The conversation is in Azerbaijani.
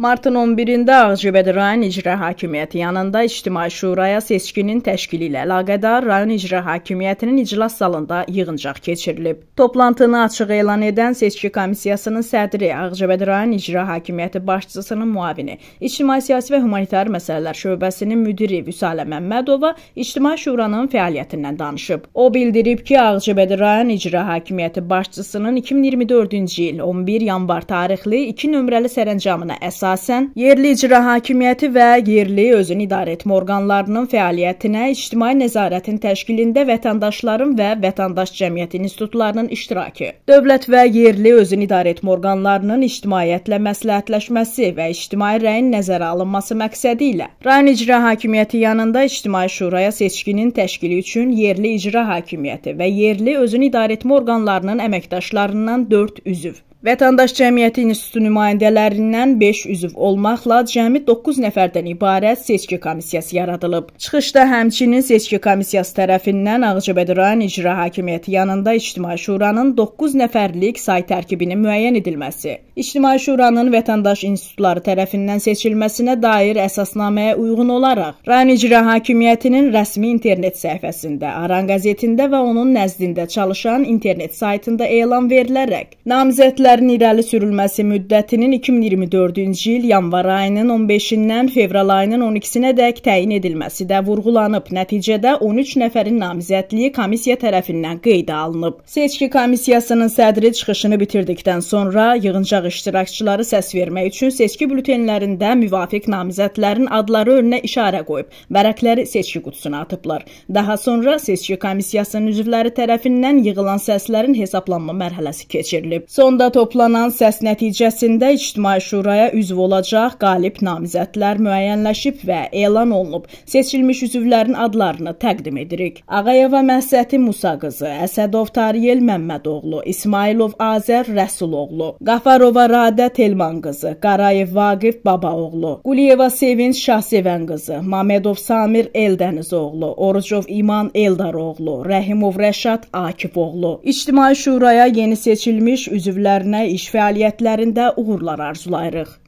Martın 11-də Ağcabədi rayon icra hakimiyyəti yanında ictimai şuraya seçkinin təşkili ilə əlaqədar rayon icra hakimiyyətinin iclas zalında yığıncaq keçirilib. Toplantını açıq elan edən seçki komissiyasının sədri Ağcabədi rayon icra hakimiyyəti başçısının müavini, ictimai siyasi və humanitar məsələlər şöbəsinin müdiri Vüsalə Məmmədova ictimai şuranın fəaliyyətindən danışıb. O bildirib ki, Ağcabədi rayon icra hakimiyyəti başçısının 2024-cü il 11 yanvar tarixli 2 nömrəli sərəncamına əsas əsasən yerli icra hakimiyyəti və yerli özünü idarə etmə orqanlarının fəaliyyətinə ictimai nəzarətin təşkilində vətəndaşların və vətəndaş cəmiyyəti institutlarının iştirakı, dövlət və yerli özünü idarə etmə orqanlarının ictimaiyyətlə məsləhətləşməsi və ictimai rəyin nəzərə alınması məqsədi ilə rayon icra hakimiyyəti yanında ictimai şuraya seçkinin təşkili üçün yerli icra hakimiyyəti və yerli özünü idarə etmə orqanlarının əməkdaşlarından 4 üzv Vətəndaş Cəmiyyəti İnstitutu nümayəndələrindən 5 üzv olmaqla cəmi 9 nəfərdən ibarət seçki komissiyası yaradılıb. Çıxışda həmçinin seçki komissiyası tərəfindən Ağcabədi rayon İcra Hakimiyyəti yanında İctimai Şuranın 9 nəfərlik say tərkibinin müəyyən edilməsi, İctimai Şuranın vətəndaş institutları tərəfindən seçilməsinə dair əsasnaməyə uyğun olaraq rayon İcra Hakimiyyətinin rəsmi internet səhifəsində, Aran qəzetində və onun nəzdində çalışan internet saytında elan verilərək namizədlər Siyasətlərin irəli sürülməsi müddətinin 2024-cü il yanvar ayının 15-dən fevral ayının 12-sinədək təyin edilməsi də vurğulanıb. Nəticədə 13 nəfərin namizədliyi komissiya tərəfindən qeydə alınıb. Seçki komissiyasının sədri çıxışını bitirdikdən sonra yığıncaq iştirakçıları səs vermək üçün seçki bülletenlərində müvafiq namizədlərin adları önünə işarə qoyub, vərəqləri seçki qutusuna atıblar. Daha sonra seçki komissiyasının üzvləri tərəfindən yığılan səslərin hesablanma mərhələsi keçirilib. Sonda Toplanan səs nəticəsində ictimai şuraya üzv olacaq qalib namizədlər müəyyənləşib və elan olunub. Seçilmiş üzvlərin adlarını təqdim edirik. Ağayeva Məhsəti Musa qızı, Əsədov Tariyel Məmmədoğlu, İsmailov Azər Rəsuloğlu, Qafarova Radə Telman qızı, Qarayev Vaqif Babaoğlu, Quliyeva Sevinç Şahsevən qızı, Mamedov Samir Eldəniz oğlu, Orucov İman Eldar oğlu, Rəhimov Rəşad Akif oğlu. İctimai şuraya yeni seçilmiş üzvlərin işlərinə, iş fəaliyyətlərində uğurlar arzulayırıq.